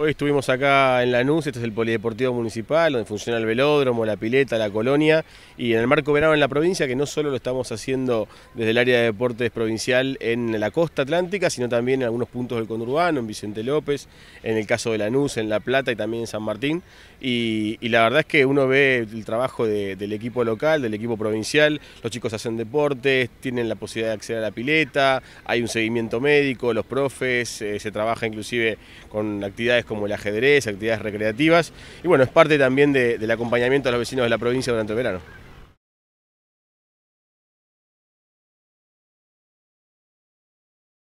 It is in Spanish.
Hoy estuvimos acá en Lanús, este es el Polideportivo Municipal, donde funciona el velódromo, la pileta, la colonia, y en el marco verano en la provincia, que no solo lo estamos haciendo desde el área de deportes provincial en la costa atlántica, sino también en algunos puntos del conurbano, en Vicente López, en el caso de Lanús, en La Plata y también en San Martín. Y, la verdad es que uno ve el trabajo del equipo local, del equipo provincial, los chicos hacen deportes, tienen la posibilidad de acceder a la pileta, hay un seguimiento médico, los profes, eh, se trabaja inclusive con actividades como el ajedrez, actividades recreativas. Y bueno, es parte también del acompañamiento a los vecinos de la provincia durante el verano.